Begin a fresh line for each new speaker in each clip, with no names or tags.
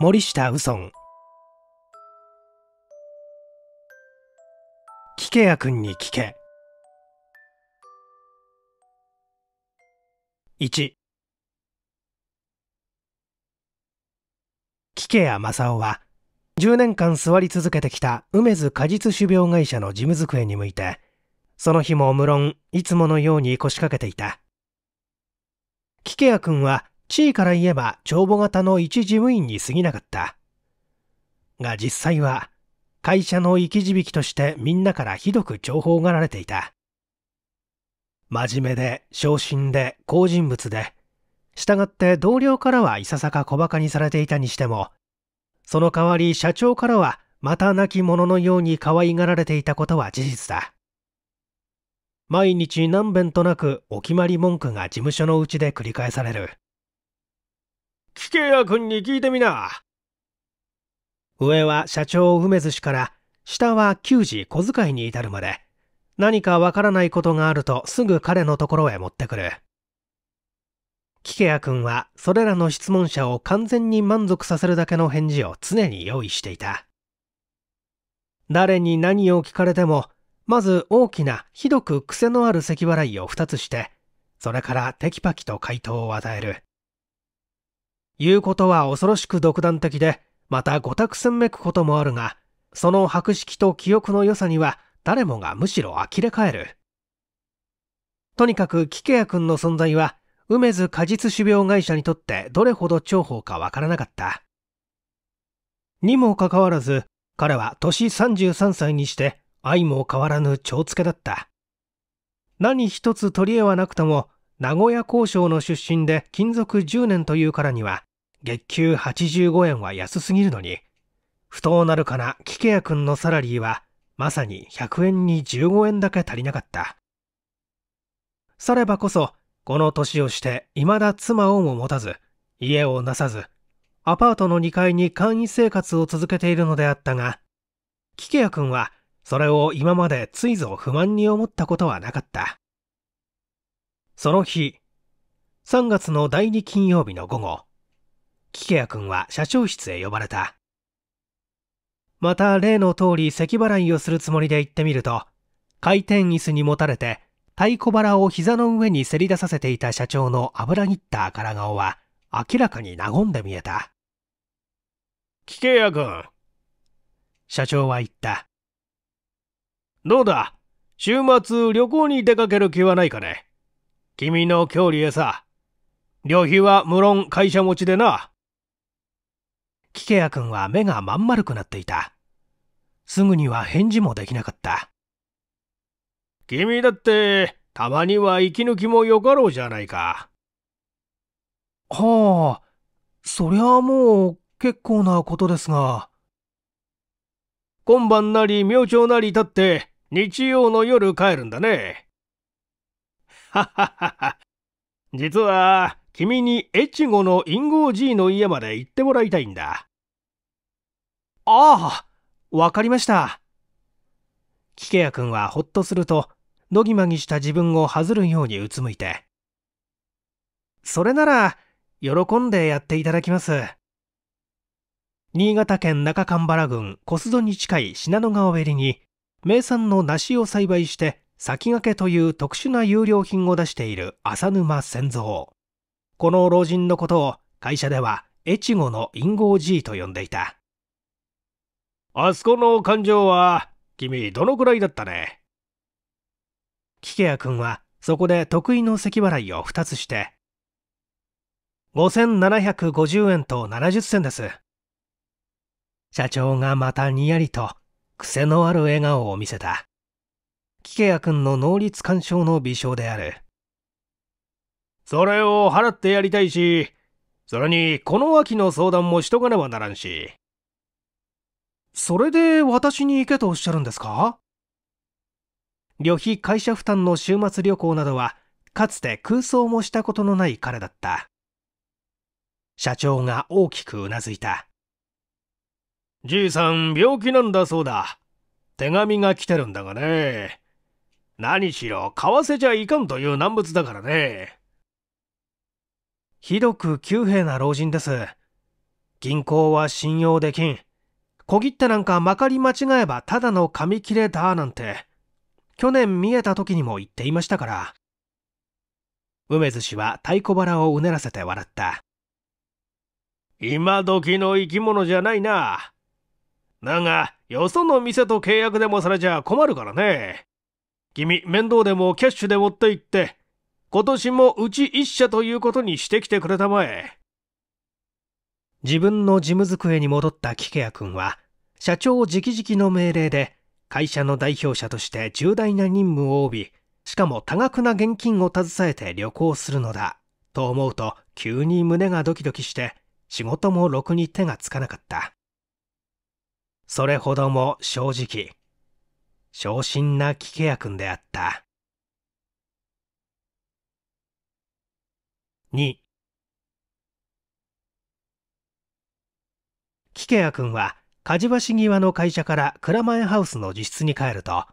森下右尊キケヤ君に聞け1キケや正雄は10年間座り続けてきた梅津果実種苗会社の事務机に向いてその日も無論いつものように腰掛けていたキケヤ君は地位から言えば帳簿型の一事務員に過ぎなかった。が実際は、会社の生き字引としてみんなからひどく重宝がられていた。真面目で、昇進で、好人物で、従って同僚からはいささか小馬鹿にされていたにしても、その代わり社長からはまた亡き者のように可愛がられていたことは事実だ。毎日何べんとなくお決まり文句が事務所のうちで繰り返される。キケや君に聞いてみな。上は社長梅津氏から、下は給仕小遣いに至るまで、何かわからないことがあるとすぐ彼のところへ持ってくる。キケや君はそれらの質問者を完全に満足させるだけの返事を常に用意していた。誰に何を聞かれても、まず大きなひどく癖のある咳払いを2つして、それからテキパキと回答を与える。言うことは恐ろしく独断的で、またごたくせんめくこともあるが、その博識と記憶の良さには誰もがむしろ呆れ返る。とにかくキケヤ君の存在は、梅津果実種苗会社にとってどれほど重宝かわからなかった。にもかかわらず、彼は年33歳にして愛も変わらぬ蝶付けだった。何一つ取り柄はなくとも、名古屋交渉の出身で勤続10年というからには、月給85円は安すぎるのに、不当なるかなキケく君のサラリーは、まさに100円に15円だけ足りなかった。さればこそ、この年をして、未だ妻をも持たず、家をなさず、アパートの2階に簡易生活を続けているのであったが、キケヤ君は、それを今までついぞ不満に思ったことはなかった。その日、3月の第2金曜日の午後、キケヤ君は社長室へ呼ばれた。また例の通り咳払いをするつもりで行ってみると、回転椅子に持たれて、太鼓腹を膝の上にせり出させていた社長の油切った赤ら顔は明らかに和んで見えた。キケヤ君。社長は言った。どうだ週末旅行に出かける気はないかね君の郷里へさ。旅費は無論会社持ちでな。キケヤ君は目がまん丸くなっていた。すぐには返事もできなかった。君だって、たまには息抜きもよかろうじゃないか。はあ、そりゃあもう結構なことですが。今晩なり明朝なり立って、日曜の夜帰るんだね。実は、君に越後の隠号 G の家まで行ってもらいたいんだ。ああ、わかりました。キケヤ君はほっとすると、どぎまぎした自分を外るようにうつむいて。それなら、喜んでやっていただきます。新潟県中神原郡小須戸に近い信濃川べりに、名産の梨を栽培して先駆けという特殊な有料品を出している浅沼仙蔵。この老人のことを会社では越後の隠語 G と呼んでいた。あそこの感情は、君どのくらいだったね。キケヤ君はそこで得意の咳払いを2つして、5750円と70銭です。社長がまたにやりと癖のある笑顔を見せた。キケヤ君の能率干渉の微笑である。それを払ってやりたいし、それにこの秋の相談もしとかねばならんし。それで私に行けとおっしゃるんですか旅費会社負担の週末旅行などは、かつて空想もしたことのない彼だった。社長が大きくうなずいた。じいさん病気なんだそうだ。手紙が来てるんだがね。何しろ買わせじゃいかんという難物だからねひどく急兵な老人です銀行は信用できん小切手なんかまかり間違えばただの紙切れだなんて去年見えた時にも言っていましたから梅津氏は太鼓腹をうねらせて笑った今時の生き物じゃないなだがよその店と契約でもされちゃ困るからね君、面倒でもキャッシュで持って行って、今年もうち一社ということにしてきてくれたまえ。自分の事務机に戻った喜ケヤ君は、社長直々の命令で、会社の代表者として重大な任務を帯び、しかも多額な現金を携えて旅行するのだ、と思うと急に胸がドキドキして、仕事もろくに手がつかなかった。それほども正直、昇進なキケヤ君であった。2キケヤ君は梶橋際の会社から蔵前ハウスの自室に帰ると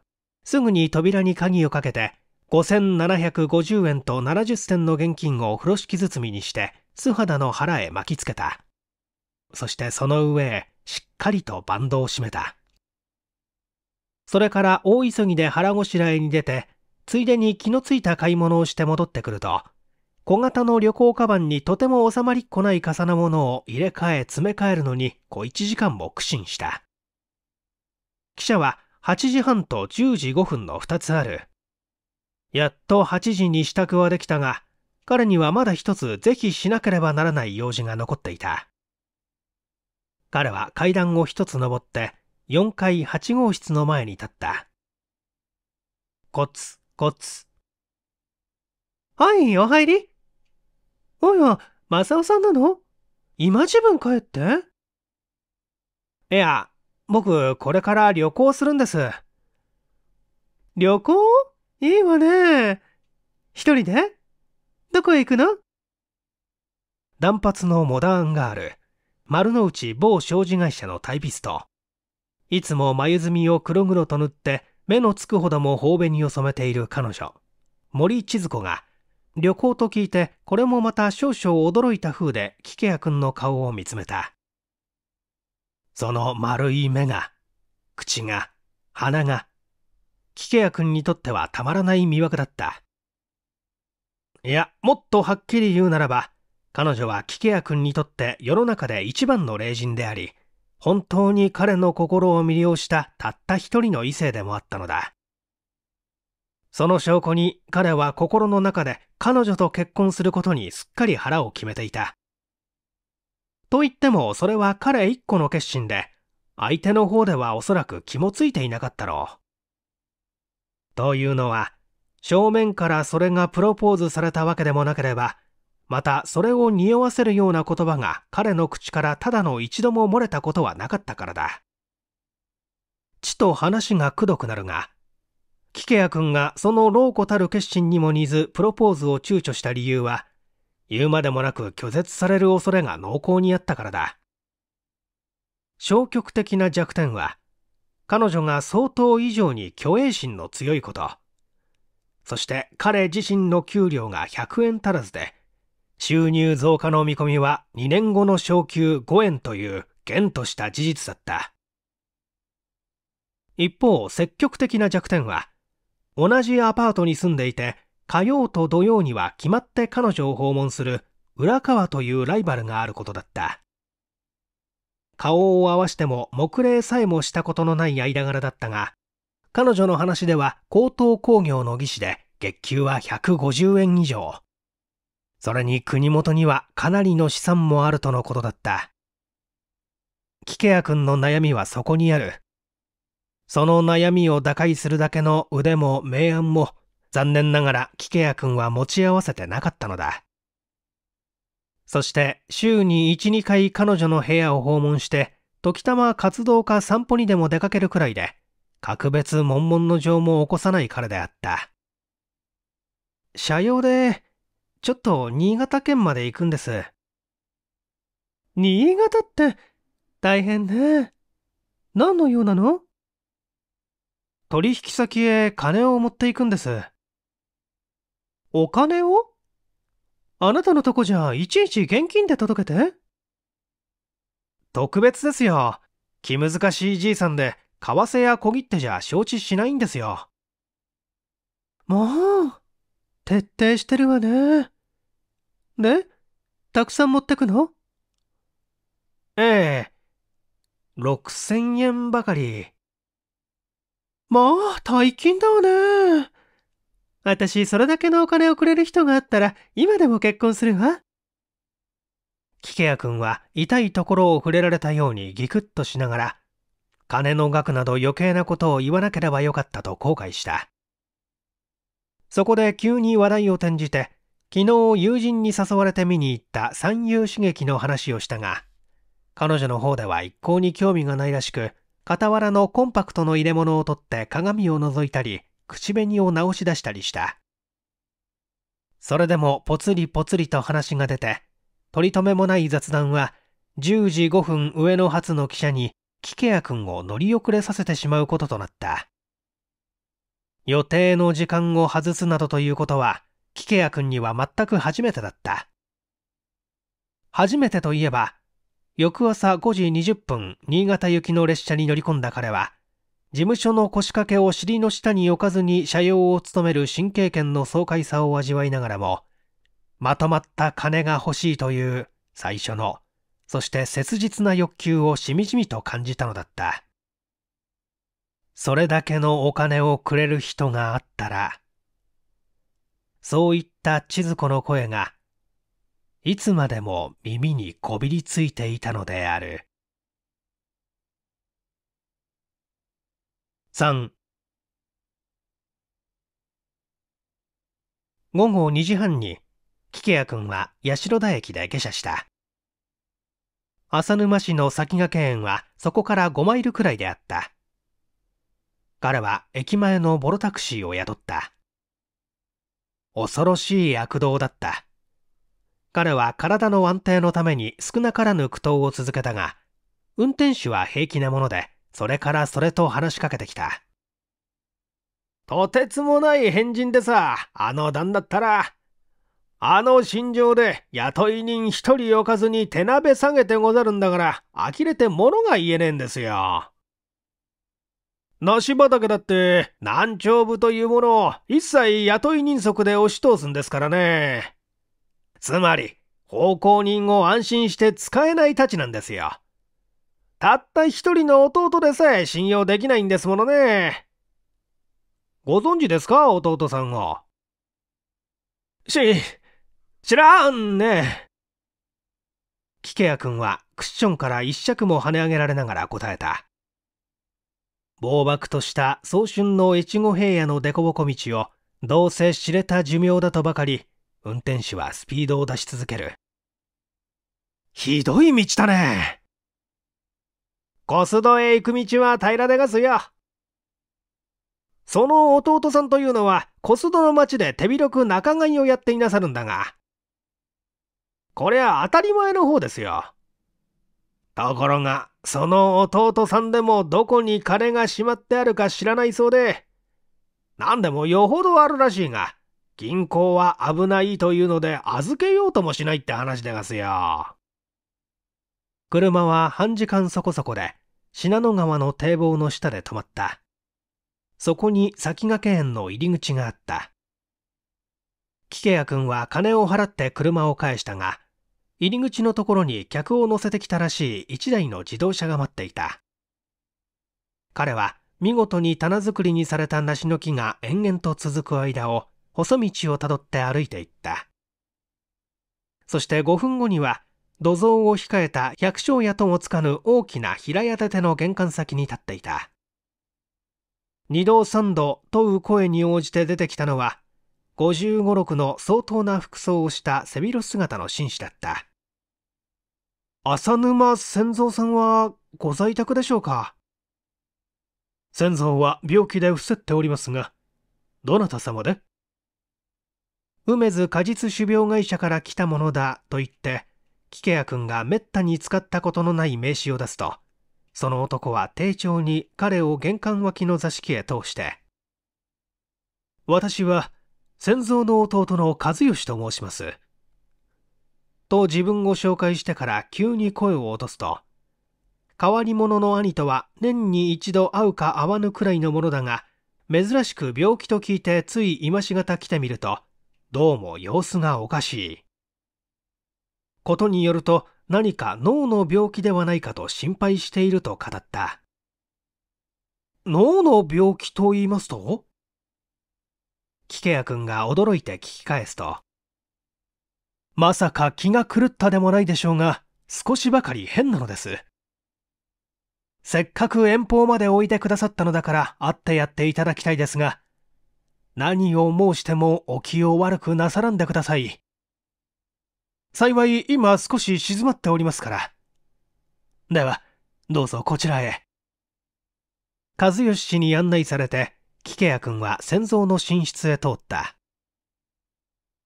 すぐに扉に鍵をかけて5750円と70銭の現金を風呂敷包みにして素肌の腹へ巻きつけたそしてその上へしっかりとバンドを締めたそれから大急ぎで腹ごしらえに出て、ついでに気のついた買い物をして戻ってくると、小型の旅行カバンにとても収まりっこない重なものを入れ替え詰め替えるのに小1時間も苦心した。記者は8時半と10時5分の2つある。やっと8時に支度はできたが、彼にはまだ一つ是非しなければならない用事が残っていた。彼は階段を一つ登って、4階8号室の前に立った。コツコツ。はい、お入り。おや、マサオさんなの今自分帰っていや、僕、これから旅行するんです。旅行いいわね。一人でどこへ行くの断髪のモダンガール、丸の内某商事会社のタイピスト、いつも眉墨を黒々と塗って目のつくほども頬紅を染めている彼女森千鶴子が旅行と聞いてこれもまた少々驚いた風で菊谷君の顔を見つめたその丸い目が口が鼻が菊谷君にとってはたまらない魅惑だったいやもっとはっきり言うならば彼女は菊谷君にとって世の中で一番の霊人であり本当に彼の心を魅了したたった一人の異性でもあったのだ。その証拠に彼は心の中で彼女と結婚することにすっかり腹を決めていた。と言ってもそれは彼一個の決心で、相手の方ではおそらく気もついていなかったろう。というのは、正面からそれがプロポーズされたわけでもなければ、またそれを匂わせるような言葉が彼の口からただの一度も漏れたことはなかったからだちと話がくどくなるがキケヤ君がその老子たる決心にも似ずプロポーズを躊躇した理由は言うまでもなく拒絶される恐れが濃厚にあったからだ消極的な弱点は彼女が相当以上に虚栄心の強いことそして彼自身の給料が100円足らずで収入増加の見込みは2年後の昇給5円という減とした事実だった。一方、積極的な弱点は、同じアパートに住んでいて、火曜と土曜には決まって彼女を訪問する浦川というライバルがあることだった。顔を合わしても目礼さえもしたことのない間柄だったが、彼女の話では高等工業の技師で月給は150円以上。それに国元にはかなりの資産もあるとのことだったキケア君の悩みはそこにあるその悩みを打開するだけの腕も明暗も残念ながらキケア君は持ち合わせてなかったのだそして週に12回彼女の部屋を訪問して時たま活動家散歩にでも出かけるくらいで格別悶々の情も起こさない彼であった社用でちょっと新潟県まで行くんです。新潟って大変ね。何の用なの取引先へ金を持っていくんです。お金をあなたのとこじゃいちいち現金で届けて。特別ですよ。気難しいじいさんで、為替や小切手じゃ承知しないんですよ。もう。徹底してるわね。で、たくさん持ってくのええ。六千円ばかり。まあ、大金だわね。私、それだけのお金をくれる人があったら、今でも結婚するわ。キケヤ君は痛いところを触れられたようにギクッとしながら、金の額など余計なことを言わなければよかったと後悔した。そこで急に話題を転じて、昨日友人に誘われて見に行った三遊刺激の話をしたが、彼女の方では一向に興味がないらしく、傍らのコンパクトの入れ物を取って鏡を覗いたり、口紅を直し出したりした。それでもぽつりぽつりと話が出て、取り留めもない雑談は、10時5分上の発の汽車に、キケヤ君を乗り遅れさせてしまうこととなった。予定の時間を外すなどということはキケヤ君には全く初めてだった初めてといえば翌朝5時20分新潟行きの列車に乗り込んだ彼は事務所の腰掛けを尻の下に置かずに車用を務める新経験の爽快さを味わいながらもまとまった金が欲しいという最初のそして切実な欲求をしみじみと感じたのだったそれだけのお金をくれる人があったら、そういった千鶴子の声が、いつまでも耳にこびりついていたのである。午後2時半に、菊谷君は八代田駅で下車した。浅沼市の先駆け園はそこから5マイルくらいであった。彼は駅前のボロタクシーを雇った。恐ろしい悪道だった。彼は体の安定のために少なからぬ苦闘を続けたが、運転手は平気なもので、それからそれと話しかけてきた。とてつもない変人でさ、あの段だったら。あの心情で雇い人一人置かずに手鍋下げてござるんだから、呆れて物が言えねえんですよ。梨畑だって、南朝部というものを一切雇い人足で押し通すんですからね。つまり、奉公人を安心して使えないたちなんですよ。たった一人の弟でさえ信用できないんですものね。ご存知ですか弟さんを。し、知らんね。キケヤ君はクッションから一尺も跳ね上げられながら答えた。暴漠とした早春の越後平野の凸凹道をどうせ知れた寿命だとばかり運転手はスピードを出し続けるひどい道だね小須戸へ行く道は平らでがすよその弟さんというのは小須戸の町で手広く仲買をやっていなさるんだがこりゃ当たり前の方ですよところが、その弟さんでもどこに金がしまってあるか知らないそうで、何でもよほどあるらしいが、銀行は危ないというので預けようともしないって話でがすよ。車は半時間そこそこで、信濃川の堤防の下で止まった。そこに先駆け園の入り口があった。キケヤ君は金を払って車を返したが、入り口のところに客を乗せてきたらしい1台の自動車が待っていた。彼は見事に棚作りにされた梨の木が延々と続く間を細道をたどって歩いていった。そして5分後には土蔵を控えた百姓屋ともつかぬ大きな平屋建ての玄関先に立っていた。二度三度問う声に応じて出てきたのは、55、6の相当な服装をした背広姿の紳士だった。浅沼仙蔵さんはご在宅でしょうか仙蔵は病気で伏せっておりますが、どなた様で梅津果実種苗会社から来たものだと言って、菊谷君がめったに使ったことのない名刺を出すと、その男は丁重に彼を玄関脇の座敷へ通して、私は、仙蔵の弟の和義と申します。と自分を紹介してから急に声を落とすと、変わり者の兄とは年に一度会うか会わぬくらいのものだが、珍しく病気と聞いてつい今しがた来てみると、どうも様子がおかしい。ことによると何か脳の病気ではないかと心配していると語った。脳の病気と言いますとけやく君が驚いて聞き返すと、まさか気が狂ったでもないでしょうが、少しばかり変なのです。せっかく遠方までおいてくださったのだから会ってやっていただきたいですが、何を申してもお気を悪くなさらんでください。幸い今少し静まっておりますから。では、どうぞこちらへ。和義氏に案内されて、キケヤ君は戦蔵の寝室へ通った。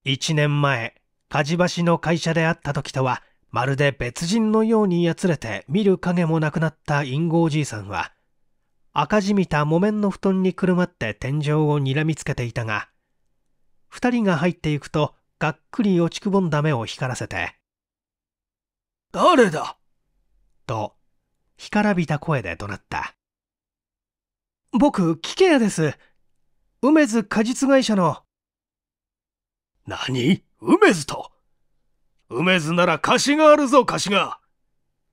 一年前、火事橋の会社であった時とは、まるで別人のようにやつれて見る影もなくなった隠語おじいさんは、赤じみた木綿の布団にくるまって天井をにらみつけていたが、二人が入っていくと、がっくり落ちくぼんだ目を光らせて、誰だと、干からびた声で怒鳴った。僕、キケヤです。梅津果実会社の。何梅津と。梅津なら貸しがあるぞ、貸しが。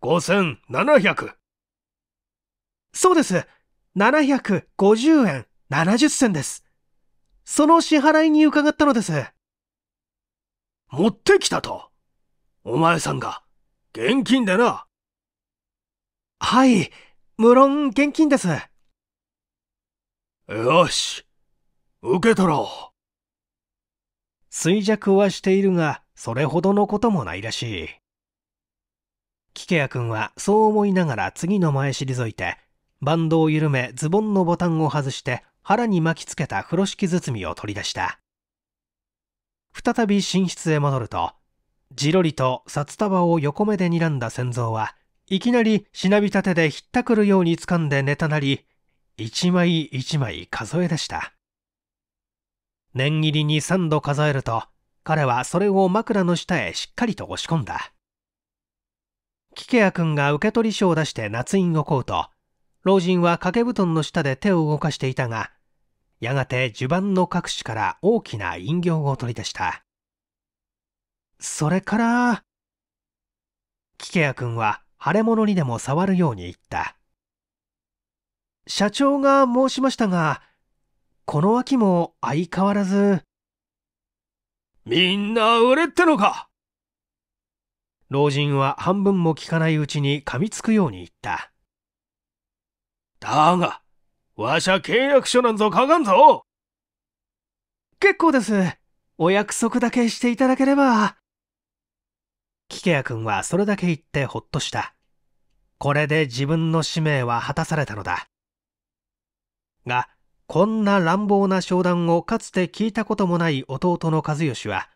5 7七百。そうです。750円70銭です。その支払いに伺ったのです。持ってきたと。お前さんが。現金でな。はい。無論現金です。よし。受け取ろう。衰弱はしているが、それほどのこともないらしい。キケヤ君はそう思いながら次の前退いて、バンドを緩めズボンのボタンを外して腹に巻きつけた風呂敷包みを取り出した。再び寝室へ戻ると、じろりと札束を横目で睨んだ仙蔵は、いきなりしなびた手でひったくるように掴んで寝たなり、一枚一枚数え出した。念入りに3度数えると彼はそれを枕の下へしっかりと押し込んだキケア君が受け取り書を出して夏印をこうと老人は掛け布団の下で手を動かしていたがやがて襦袢の各紙から大きな印行を取り出したそれからキケア君は腫れ物にでも触るように言った社長が申しましたがこの秋も相変わらず。みんな売れってのか老人は半分も聞かないうちに噛みつくように言った。だが、わしゃ契約書なんぞ書かんぞ結構です。お約束だけしていただければ。キケヤ君はそれだけ言ってほっとした。これで自分の使命は果たされたのだ。が、こんな乱暴な商談をかつて聞いたこともない弟の和義は、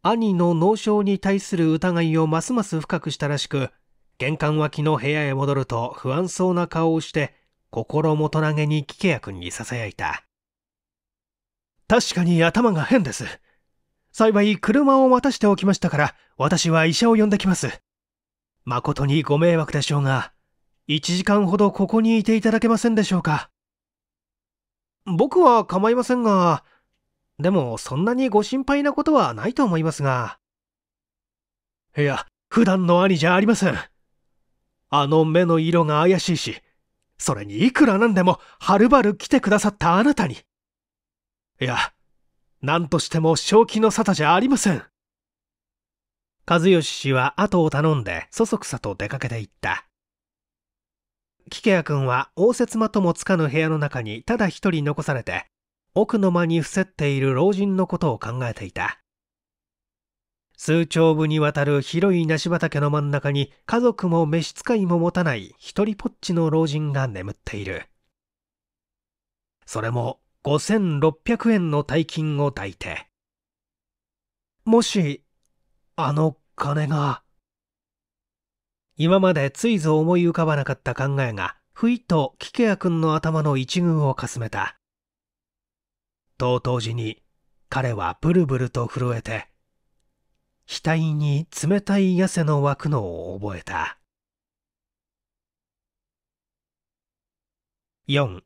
兄の脳症に対する疑いをますます深くしたらしく、玄関脇の部屋へ戻ると不安そうな顔をして、心もとなげに菊谷君に囁いた。確かに頭が変です。幸い車を渡しておきましたから、私は医者を呼んできます。誠にご迷惑でしょうが、1時間ほどここにいていただけませんでしょうか。僕は構いませんが、でもそんなにご心配なことはないと思いますが。いや、普段の兄じゃありません。あの目の色が怪しいし、それにいくらなんでもはるばる来てくださったあなたに。いや、何としても正気の沙汰じゃありません。和義氏は後を頼んでそそくさと出かけていった。キケヤ君は応接間ともつかぬ部屋の中にただ一人残されて、奥の間に伏せっている老人のことを考えていた。数丁部にわたる広い梨畑の真ん中に家族も召使いも持たない一人ぽっちの老人が眠っている。それも5600円の大金を抱いて。もし、あの金が。今までついぞ思い浮かばなかった考えが、ふいとキケア君の頭の一群をかすめた。と同時に、彼はブルブルと震えて、額に冷たい痩せの湧くのを覚えた。4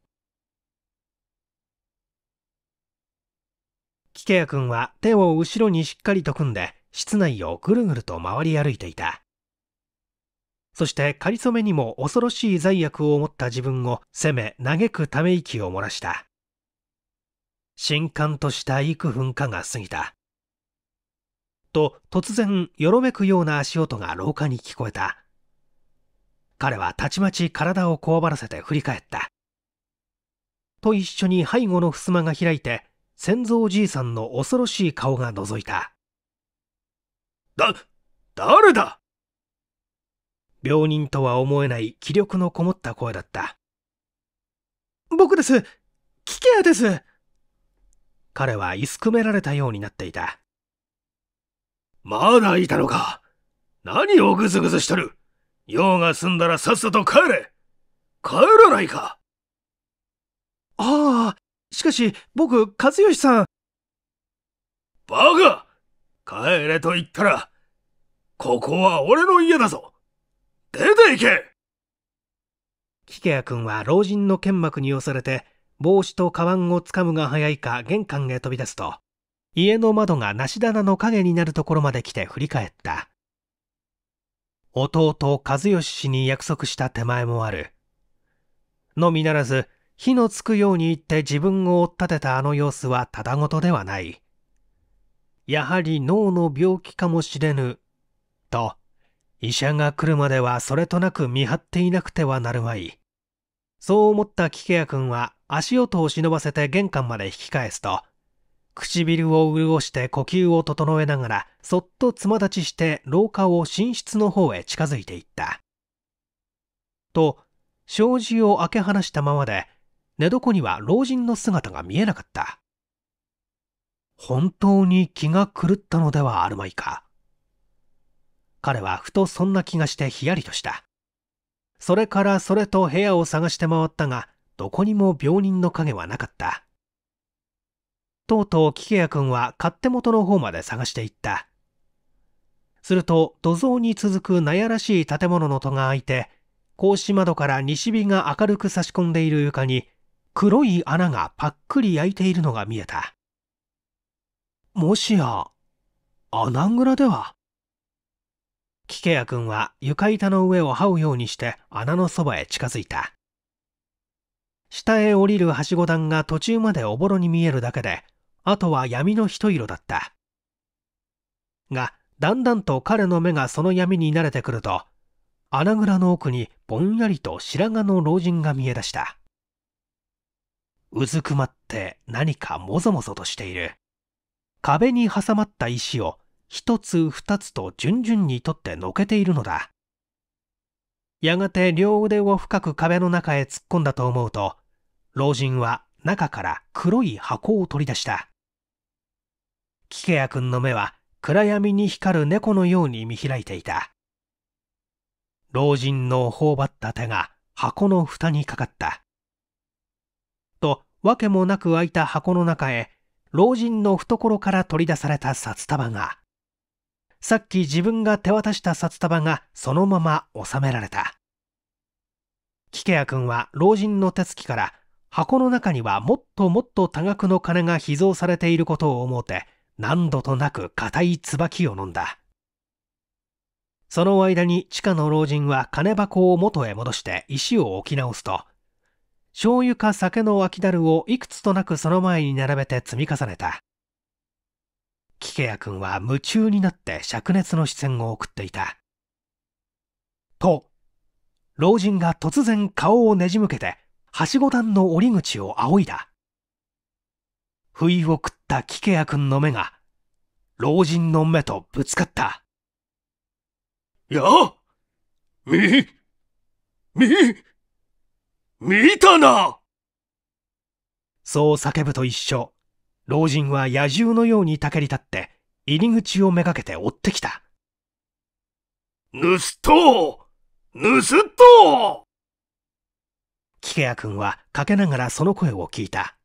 キケア君は手を後ろにしっかりと組んで室内をぐるぐると回り歩いていた。そして仮初めにも恐ろしい罪悪を持った自分を責め嘆くため息を漏らした。新刊とした幾分かが過ぎた。と突然よろめくような足音が廊下に聞こえた。彼はたちまち体をこわばらせて振り返った。と一緒に背後の襖が開いて、先祖おじいさんの恐ろしい顔が覗いた。だ、誰だ病人とは思えない気力のこもった声だった。僕ですキケアです彼はいすくめられたようになっていた。まだいたのか何をぐずぐずしとる用が済んだらさっさと帰れ帰らないかああ、しかし僕、和義さん。バカ帰れと言ったら、ここは俺の家だぞ出て行けキケヤ君は老人の剣幕に押されて、帽子とカバンをつかむが早いか玄関へ飛び出すと、家の窓が梨棚の影になるところまで来て振り返った。弟和義氏に約束した手前もある。のみならず、火のつくように言って自分を追っ立てたあの様子はただごとではない。やはり脳の病気かもしれぬ、と医者が来るまではそれとなく見張っていなくてはなるまい。そう思ったキケヤ君は足音を忍ばせて玄関まで引き返すと、唇を潤して呼吸を整えながら、そっと妻立ちして廊下を寝室の方へ近づいていった。と、障子を開け放したままで、寝床には老人の姿が見えなかった。本当に気が狂ったのではあるまいか。彼はふとそんな気がしてヒヤリとしたそれからそれと部屋を探して回ったがどこにも病人の影はなかったとうとうキケヤ君は勝手元の方まで探していったすると土蔵に続く納屋らしい建物の戸が開いて格子窓から西日が明るく差し込んでいる床に黒い穴がパックリ焼いているのが見えたもしや穴蔵ではキケヤ君は床板の上を這うようにして穴のそばへ近づいた。下へ降りるはしご段が途中までおぼろに見えるだけで、あとは闇の一色だった。が、だんだんと彼の目がその闇に慣れてくると、穴蔵の奥にぼんやりと白髪の老人が見え出した。うずくまって何かもぞもぞとしている。壁に挟まった石を一つ二つと順々に取ってのけているのだ。やがて両腕を深く壁の中へ突っ込んだと思うと、老人は中から黒い箱を取り出した。キケヤ君の目は暗闇に光る猫のように見開いていた。老人の頬張った手が箱の蓋にかかった。と、わけもなく開いた箱の中へ、老人の懐から取り出された札束が、さっき自分が手渡した札束がそのまま収められた。キケヤ君は老人の手つきから箱の中にはもっともっと多額の金が秘蔵されていることを思うて何度となく固い椿を飲んだ。その間に地下の老人は金箱を元へ戻して石を置き直すと、醤油か酒の脇樽をいくつとなくその前に並べて積み重ねた。キケヤ君は夢中になって灼熱の視線を送っていた。と、老人が突然顔をねじむけて、はしご段の折り口を仰いだ。不意を食ったキケヤ君の目が、老人の目とぶつかった。やあみ、み、見たなそう叫ぶと一緒。老人は野獣のようにたけり立って、入り口をめがけて追ってきた。盗っと盗っとキケヤ君はかけながらその声を聞いた。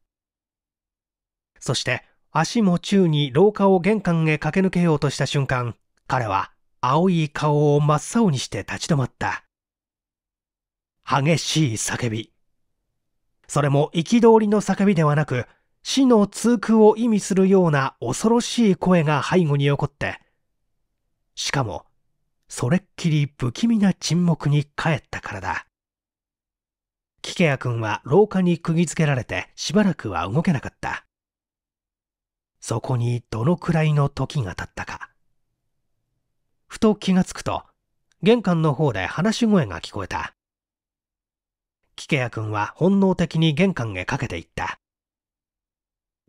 そして、足も宙に廊下を玄関へ駆け抜けようとした瞬間、彼は青い顔を真っ青にして立ち止まった。激しい叫び。それも憤りの叫びではなく、死の痛空を意味するような恐ろしい声が背後に起こって、しかも、それっきり不気味な沈黙に帰ったからだ。キケヤ君は廊下に釘付けられてしばらくは動けなかった。そこにどのくらいの時が経ったか。ふと気がつくと、玄関の方で話し声が聞こえた。キケヤ君は本能的に玄関へかけていった。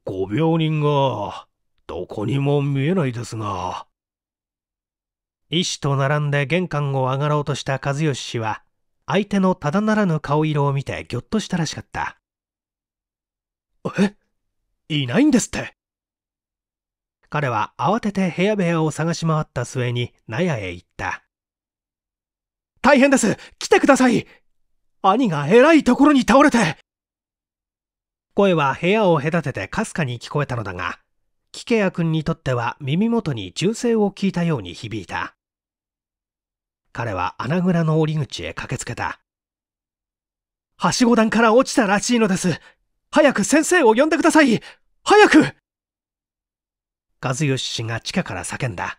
ご病人が、どこにも見えないですが。医師と並んで玄関を上がろうとした和義氏は、相手のただならぬ顔色を見てぎょっとしたらしかった。えいないんですって彼は慌てて部屋部屋を探し回った末に納屋へ行った。大変です来てください兄が偉いところに倒れて声は部屋を隔ててかすかに聞こえたのだが、キケヤ君にとっては耳元に銃声を聞いたように響いた。彼は穴蔵の折口へ駆けつけた。はしご段から落ちたらしいのです。早く先生を呼んでください早く和義氏が地下から叫んだ。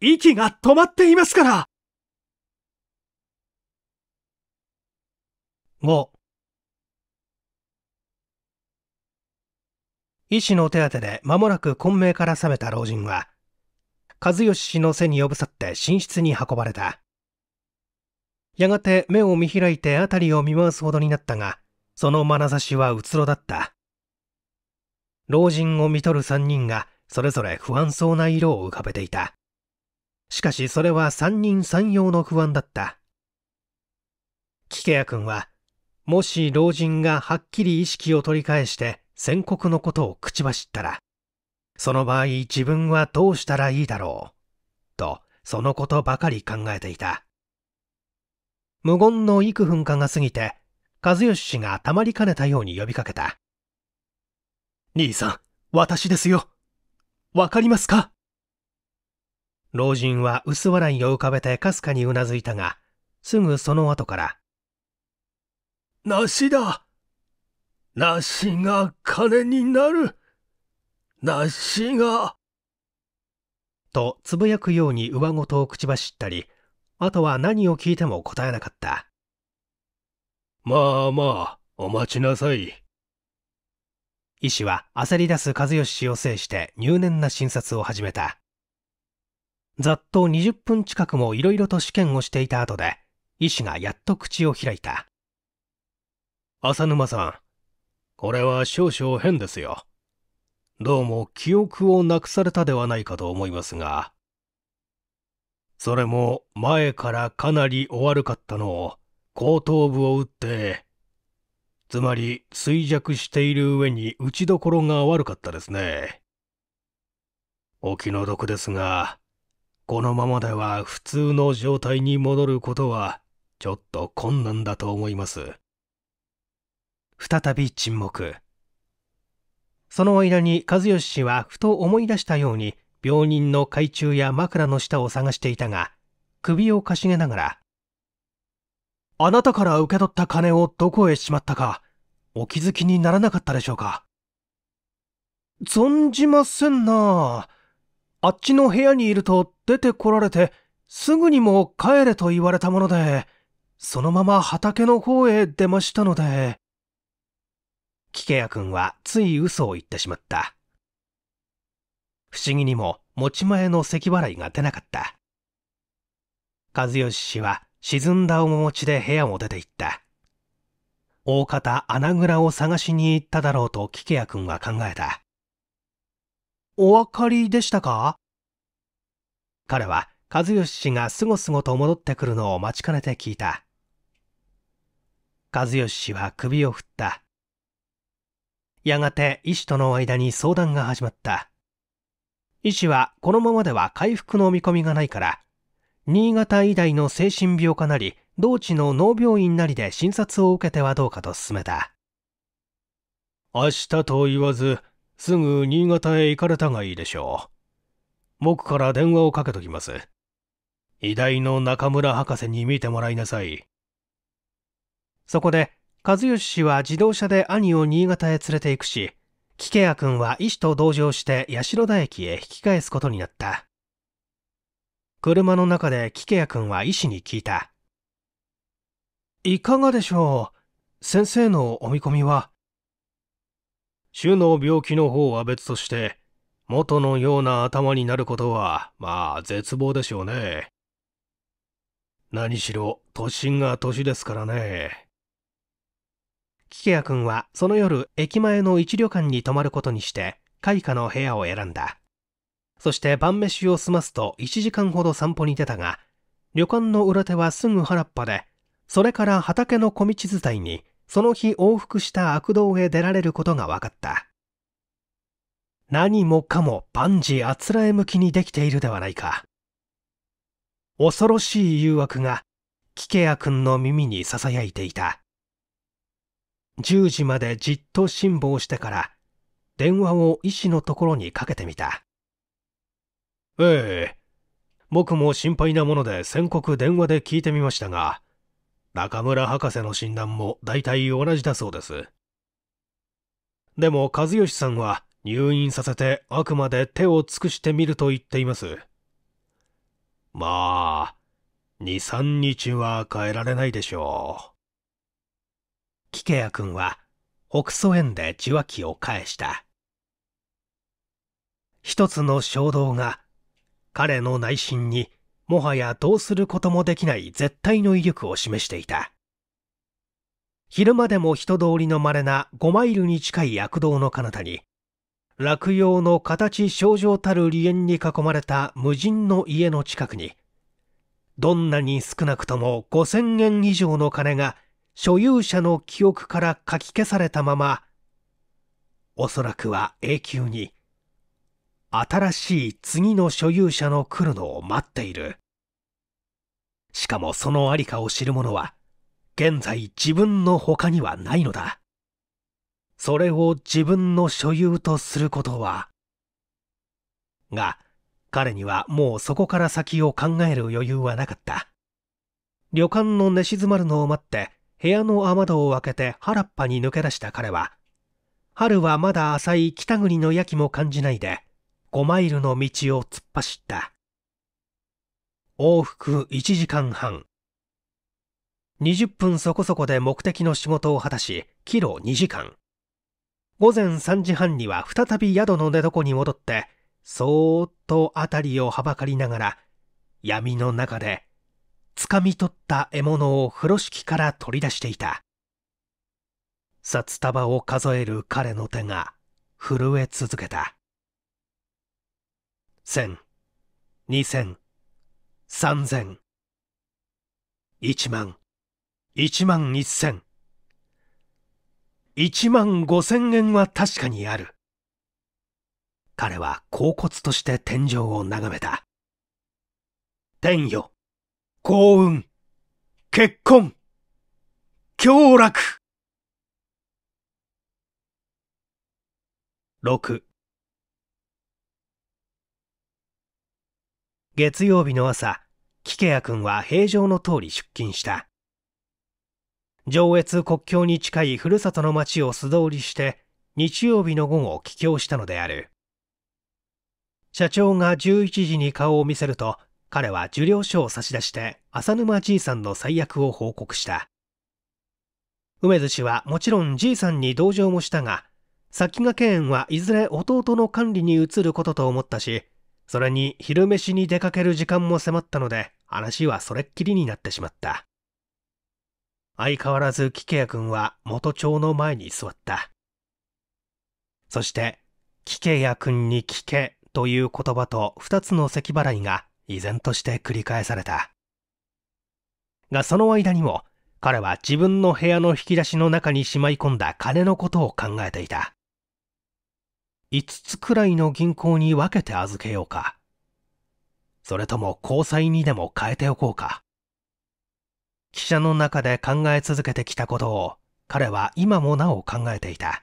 息が止まっていますからご。医師の手当てで間もなく混迷から覚めた老人は、和義氏の背に呼ぶさって寝室に運ばれた。やがて目を見開いて辺りを見回すほどになったが、その眼差しはうつろだった。老人を見とる三人が、それぞれ不安そうな色を浮かべていた。しかしそれは三人三様の不安だった。キケヤ君は、もし老人がはっきり意識を取り返して、宣告のことを口走ったら、その場合自分はどうしたらいいだろう、とそのことばかり考えていた。無言の幾分かが過ぎて、和義氏がたまりかねたように呼びかけた。兄さん、私ですよ。わかりますか老人は薄笑いを浮かべてかすかにうなずいたが、すぐその後から、なしだ梨が金になる梨がとつぶやくように上ごとを口走ったりあとは何を聞いても答えなかったまあまあお待ちなさい医師は焦り出す和義氏を制して入念な診察を始めたざっと20分近くもいろいろと試験をしていた後で医師がやっと口を開いた浅沼さんこれは少々変ですよ。どうも記憶をなくされたではないかと思いますが。それも前からかなりお悪かったのを後頭部を打って、つまり衰弱している上に打ちどころが悪かったですね。お気の毒ですが、このままでは普通の状態に戻ることはちょっと困難だと思います。再び沈黙その間に和義氏はふと思い出したように病人の懐中や枕の下を探していたが首をかしげながら「あなたから受け取った金をどこへしまったかお気づきにならなかったでしょうか?」存じませんなあっちの部屋にいると出てこられてすぐにも帰れと言われたものでそのまま畑の方へ出ましたので。キケヤ君はつい嘘を言ってしまった。不思議にも持ち前の咳払いが出なかった。和義氏は沈んだ面持ちで部屋を出て行った。大方穴蔵を探しに行っただろうとキケヤ君は考えた。お分かりでしたか彼は和義氏がすごすごと戻ってくるのを待ちかねて聞いた。和義氏は首を振った。やがて医師との間に相談が始まった医師はこのままでは回復の見込みがないから新潟医大の精神病科なり同地の脳病院なりで診察を受けてはどうかと勧めた明日と言わずすぐ新潟へ行かれたがいいでしょう僕から電話をかけときます医大の中村博士に見てもらいなさいそこで和義氏は自動車で兄を新潟へ連れて行くし、木ケ谷君は医師と同乗して八代田駅へ引き返すことになった。車の中で木ケ君は医師に聞いた。いかがでしょう先生のお見込みは主の病気の方は別として、元のような頭になることは、まあ絶望でしょうね。何しろ、都心が都市ですからね。ケア君はその夜駅前の一旅館に泊まることにして開花の部屋を選んだそして晩飯を済ますと1時間ほど散歩に出たが旅館の裏手はすぐ原っぱでそれから畑の小道伝いにその日往復した悪道へ出られることが分かった何もかも万事あつらえ向きにできているではないか恐ろしい誘惑がキケや君の耳に囁いていた10時までじっと辛抱してから電話を医師のところにかけてみたええ僕も心配なもので宣告電話で聞いてみましたが中村博士の診断も大体同じだそうですでも和義さんは入院させてあくまで手を尽くしてみると言っていますまあ23日は変えられないでしょうキケヤ君は北蘇園で受話器を返した一つの衝動が彼の内心にもはやどうすることもできない絶対の威力を示していた昼間でも人通りの稀な5マイルに近い躍動の彼方に落葉の形症状たる離縁に囲まれた無人の家の近くにどんなに少なくとも5000円以上の金が所有者の記憶から書き消されたまま、おそらくは永久に、新しい次の所有者の来るのを待っている。しかもそのありかを知る者は、現在自分の他にはないのだ。それを自分の所有とすることは、が、彼にはもうそこから先を考える余裕はなかった。旅館の寝静まるのを待って、部屋の雨戸を開けて原っぱに抜け出した彼は、春はまだ浅い北国のやきも感じないで、5マイルの道を突っ走った。往復1時間半。20分そこそこで目的の仕事を果たし、キロ2時間。午前3時半には再び宿の寝床に戻って、そーっと辺りをはばかりながら、闇の中でつかみ取った獲物を風呂敷から取り出していた札束を数える彼の手が震え続けた千二千三千一万一万一千一万五千円は確かにある彼は恍惚として天井を眺めた天よ幸運、結婚、狂楽。6月曜日の朝、キケヤ君は平常の通り出勤した。上越国境に近いふるさとの町を素通りして、日曜日の午後帰郷したのである。社長が11時に顔を見せると、彼は受領書を差し出して浅沼じいさんの最悪を報告した梅津氏はもちろんじいさんに同情もしたが先駆け園はいずれ弟の管理に移ることと思ったしそれに昼飯に出かける時間も迫ったので話はそれっきりになってしまった相変わらずキケ君は元町の前に座ったそしてキケ君に聞けという言葉と2つの咳払いが依然として繰り返された。がその間にも彼は自分の部屋の引き出しの中にしまい込んだ金のことを考えていた。5つくらいの銀行に分けて預けようか。それとも交際にでも変えておこうか。記者の中で考え続けてきたことを彼は今もなお考えていた。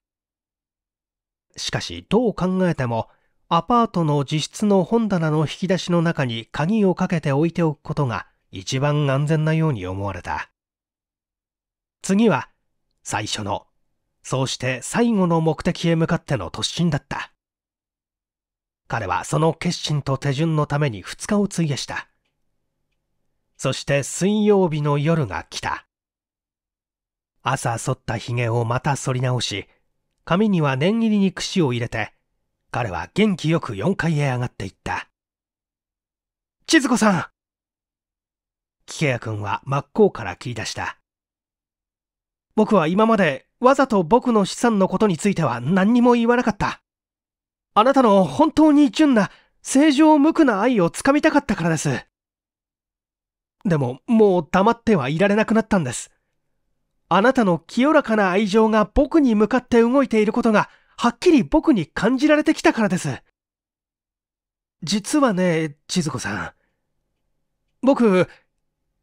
しかしどう考えてもアパートの自室の本棚の引き出しの中に鍵をかけて置いておくことが一番安全なように思われた次は最初のそうして最後の目的へ向かっての突進だった彼はその決心と手順のために2日を費やしたそして水曜日の夜が来た朝剃った髭をまた剃り直し髪には念入りに櫛を入れて彼は元気よく4階へ上がっていった。千鶴子さん菊谷君は真っ向から切り出した。僕は今までわざと僕の資産のことについては何にも言わなかった。あなたの本当に純な、正常無垢な愛をつかみたかったからです。でも、もう黙ってはいられなくなったんです。あなたの清らかな愛情が僕に向かって動いていることがはっきり僕に感じられてきたからです。実はね、千鶴子さん。僕、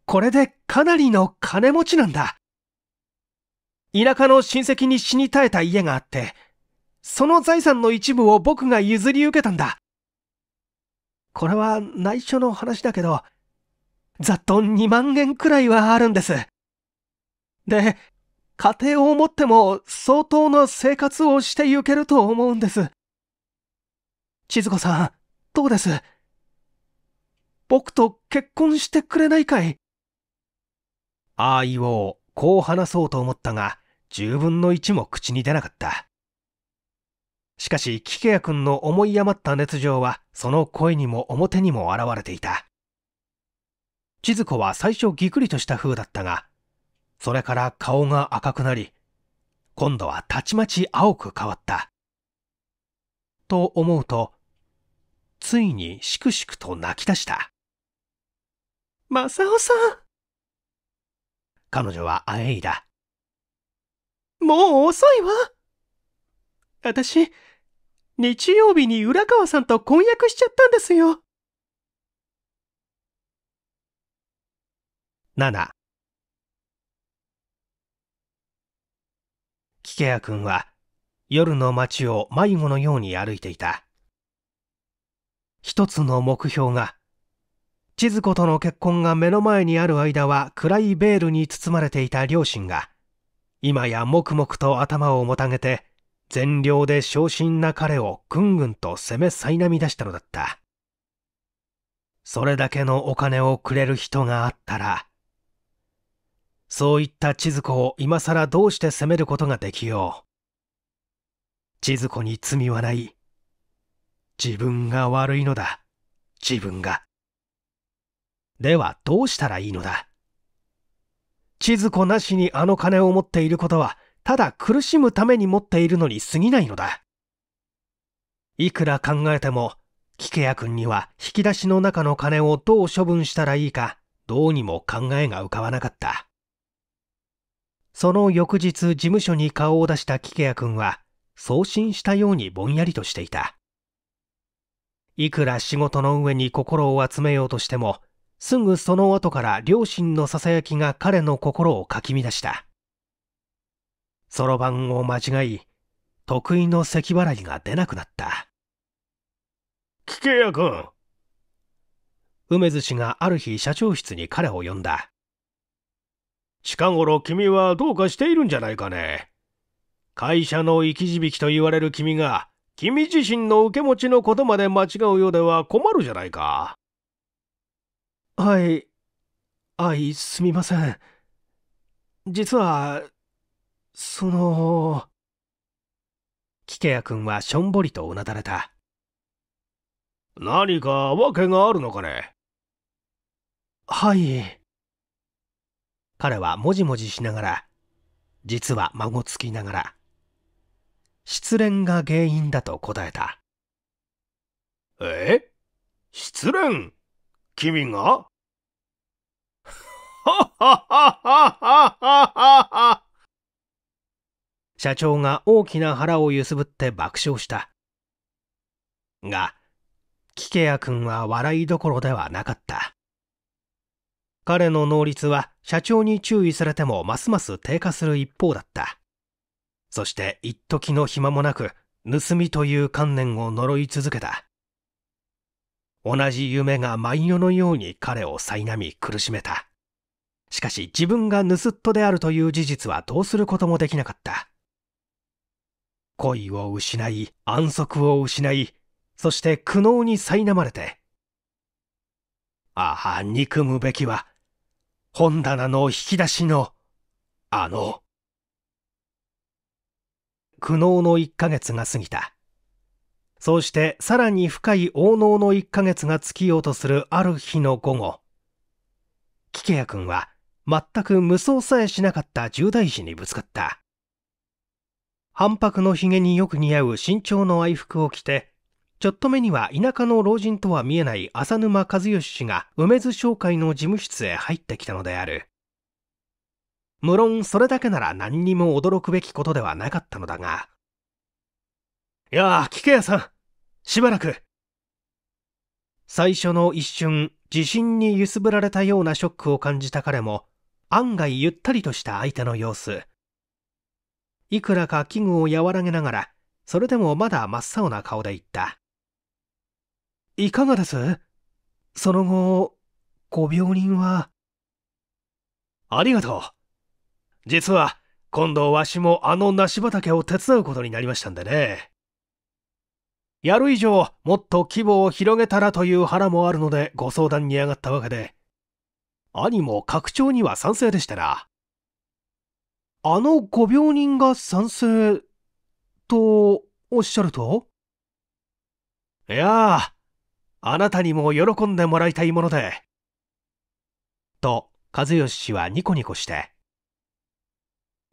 これでかなりの金持ちなんだ。田舎の親戚に死に絶えた家があって、その財産の一部を僕が譲り受けたんだ。これは内緒の話だけど、ざっと2万円くらいはあるんです。で、家庭を持っても相当な生活をしてゆけると思うんです。千鶴子さん、どうです僕と結婚してくれないかいああ言おう、こう話そうと思ったが、10分の1も口に出なかった。しかし、キケヤ君の思い余った熱情は、その声にも表にも現れていた。千鶴子は最初ぎくりとした風だったが、それから顔が赤くなり、今度はたちまち青く変わった。と思うと、ついにしくしくと泣き出した。マサオさん彼女はあえいだ。もう遅いわ私、日曜日に浦川さんと婚約しちゃったんですよ。7ケア君は夜の街を迷子のように歩いていた一つの目標が千鶴子との結婚が目の前にある間は暗いベールに包まれていた両親が今や黙々と頭をもたげて善良で昇進な彼をぐんぐんと攻めなみ出したのだったそれだけのお金をくれる人があったらそういった千鶴子を今更どうして責めることができよう。千鶴子に罪はない。自分が悪いのだ。自分が。ではどうしたらいいのだ千鶴子なしにあの金を持っていることは、ただ苦しむために持っているのに過ぎないのだ。いくら考えても、菊谷君には引き出しの中の金をどう処分したらいいか、どうにも考えが浮かばなかった。その翌日事務所に顔を出したキケヤ君は送信したようにぼんやりとしていた。いくら仕事の上に心を集めようとしても、すぐその後から両親の囁きが彼の心をかき乱した。そろばんを間違い、得意の咳払いが出なくなった。キケヤ君梅津氏がある日社長室に彼を呼んだ。近頃君はどうかしているんじゃないかね。会社の生き字引と言われる君が、君自身の受け持ちのことまで間違うようでは困るじゃないか。はい。はい、すみません。実は、その。キケヤ君はしょんぼりとうなだれた。何か訳があるのかねはい。彼はもじもじしながら、実は孫つきながら、失恋が原因だと答えた。え失恋君が 社長が大きな腹を揺すぶって爆笑した。が、キケヤ君は笑いどころではなかった。彼の能率は社長に注意されてもますます低下する一方だった。そして一時の暇もなく、盗みという観念を呪い続けた。同じ夢が毎夜のように彼を苛み苦しめた。しかし自分が盗っ人であるという事実はどうすることもできなかった。恋を失い、安息を失い、そして苦悩に苛まれて、ああ、憎むべきは本棚の引き出しの、あの。苦悩の1ヶ月が過ぎた。そうしてさらに深い大脳の1ヶ月が尽きようとするある日の午後、キケヤ君は全く無双さえしなかった重大事にぶつかった。反白のひげによく似合う身長の愛服を着て、ちょっと目には田舎の老人とは見えない浅沼和義氏が梅津商会の事務室へ入ってきたのである。無論それだけなら何にも驚くべきことではなかったのだが。いやあ、菊屋さん、しばらく。最初の一瞬、地震に揺すぶられたようなショックを感じた彼も、案外ゆったりとした相手の様子。いくらか器具を和らげながら、それでもまだ真っ青な顔で言った。いかがですその後、ご病人は。ありがとう。実は、今度わしもあの梨畑を手伝うことになりましたんでね。やる以上、もっと規模を広げたらという腹もあるのでご相談に上がったわけで。兄も拡張には賛成でしたな。あのご病人が賛成、とおっしゃるといやあ、あなたにも喜んでもらいたいもので。と、和義氏はニコニコして。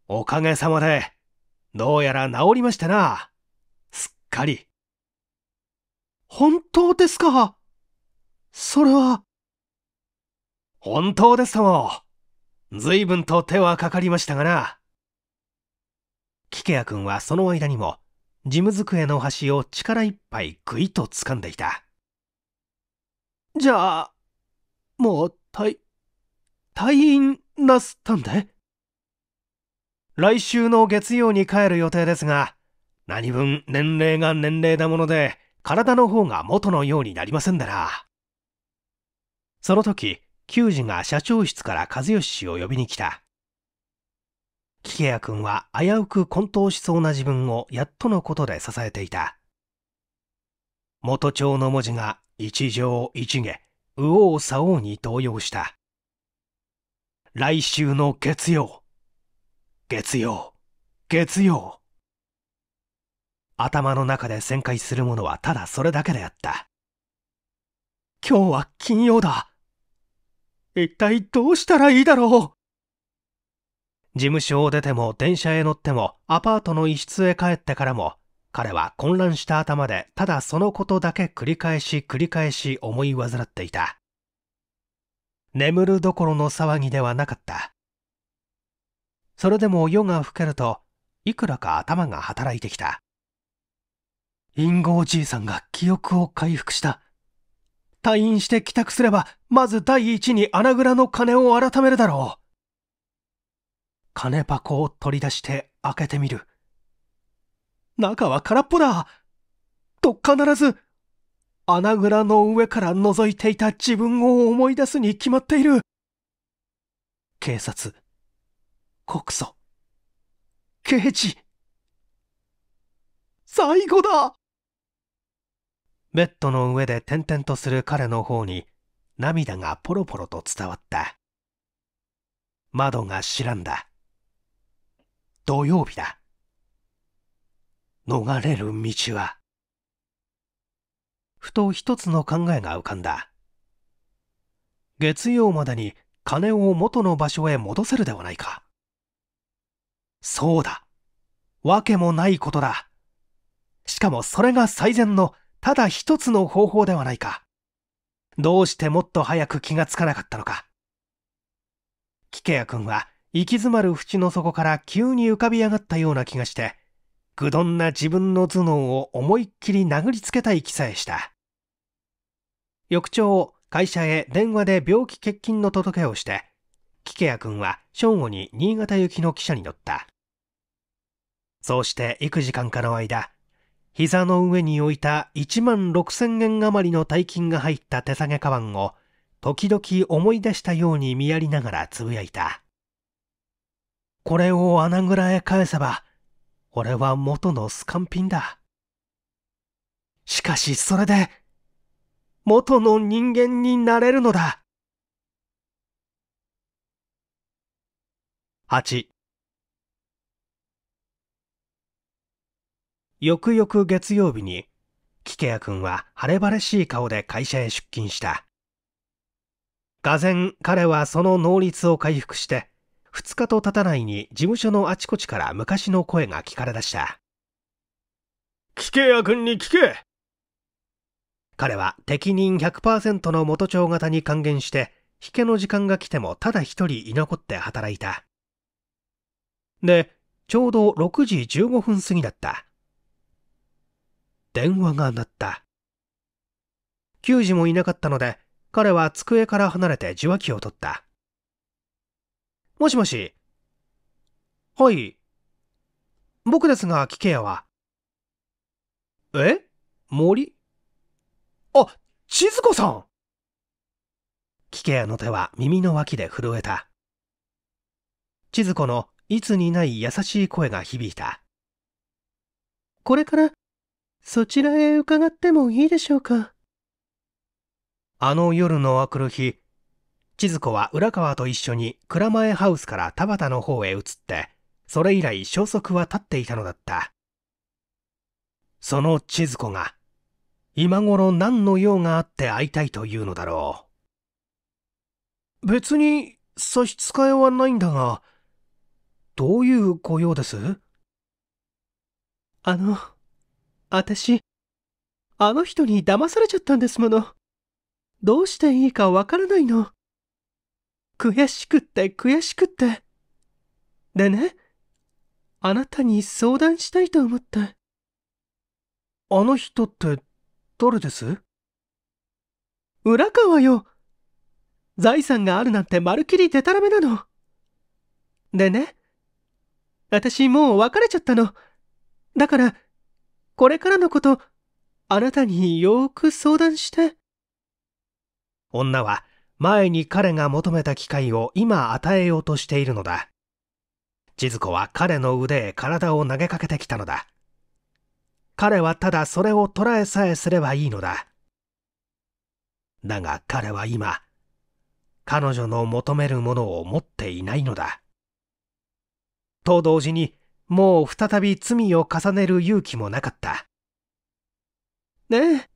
おかげさまで、どうやら治りましたな。すっかり。本当ですかそれは。本当ですとも。ぶんと手はかかりましたがな。キケヤ君はその間にも、事務机の端を力いっぱいぐいと掴んでいた。じゃあ、もう退、退院なすったんで来週の月曜に帰る予定ですが、何分年齢が年齢なもので、体の方が元のようになりませんだな。その時、球児が社長室から和義氏を呼びに来た。菊谷君は危うく混沌しそうな自分をやっとのことで支えていた。元帳の文字が一条一下右往左往に動揺した来週の月曜月曜月曜頭の中で旋回するものはただそれだけであった今日は金曜だ一体どうしたらいいだろう事務所を出ても電車へ乗ってもアパートの一室へ帰ってからも彼は混乱した頭でただそのことだけ繰り返し繰り返し思い患っていた。眠るどころの騒ぎではなかった。それでも夜が更けると、いくらか頭が働いてきた。語おじいさんが記憶を回復した。退院して帰宅すれば、まず第一に穴蔵の金を改めるだろう。金箱を取り出して開けてみる。中は空っぽだと必ず、穴蔵の上から覗いていた自分を思い出すに決まっている。警察、告訴、刑事、最後だベッドの上で転々とする彼の方に涙がポロポロと伝わった。窓が知らんだ。土曜日だ。逃れる道はふと一つの考えが浮かんだ月曜までに金を元の場所へ戻せるではないかそうだわけもないことだしかもそれが最善のただ一つの方法ではないかどうしてもっと早く気がつかなかったのかキケヤ君は行き詰まる淵の底から急に浮かび上がったような気がして愚鈍な自分の頭脳を思いっきり殴りつけたい気さえした。翌朝、会社へ電話で病気欠勤の届けをして、キケヤ君は正午に新潟行きの汽車に乗った。そうして幾時間かの間、膝の上に置いた1万6千円余りの大金が入った手提げカバンを、時々思い出したように見やりながらつぶやいた。これを穴蔵へ返せば、俺は元のスカンピンだ。しかしそれで、元の人間になれるのだ。8翌々月曜日に、キケヤ君は晴れ晴れしい顔で会社へ出勤した。がぜん彼はその能率を回復して、2日と経たないに事務所のあちこちから昔の声が聞かれだした。聞けや君に聞け彼は適任100%の元長型に還元して、引けの時間が来てもただ一人居残って働いた。で、ちょうど6時15分過ぎだった。電話が鳴った。給仕もいなかったので、彼は机から離れて受話器を取った。もしもし。はい。僕ですが、聞けやは。え森あ、千鶴子さん聞けやの手は耳の脇で震えた。千鶴子のいつにない優しい声が響いた。これから、そちらへ伺ってもいいでしょうか。あの夜のあくる日、千鶴子は浦川と一緒に蔵前ハウスから田畑の方へ移って、それ以来消息は立っていたのだった。その千鶴子が、今頃何の用があって会いたいというのだろう。別に差し支えはないんだが、どういうご用ですあの、私、あの人に騙されちゃったんですもの。どうしていいかわからないの。悔しくって悔しくって。でね、あなたに相談したいと思って。あの人って誰です浦川よ。財産があるなんてまるっきりデタラメなの。でね、私もう別れちゃったの。だから、これからのこと、あなたによーく相談して。女は前に彼が求めた機会を今与えようとしているのだ。千鶴子は彼の腕へ体を投げかけてきたのだ。彼はただそれを捉えさえすればいいのだ。だが彼は今、彼女の求めるものを持っていないのだ。と同時に、もう再び罪を重ねる勇気もなかった。ねえ、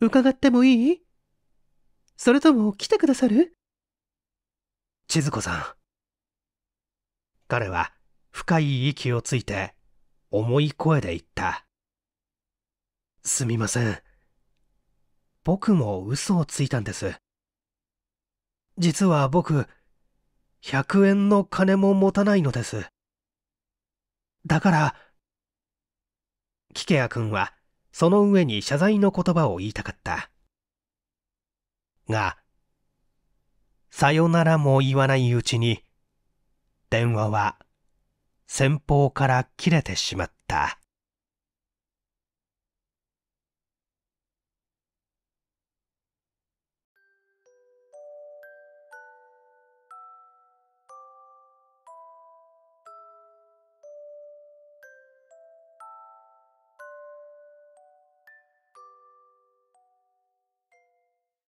伺ってもいいそれとも来てくださる千鶴子さん。彼は深い息をついて重い声で言った。すみません。僕も嘘をついたんです。実は僕、100円の金も持たないのです。だから、キケア君はその上に謝罪の言葉を言いたかった。が、さよならも言わないうちに、電話は先方から切れてしまった。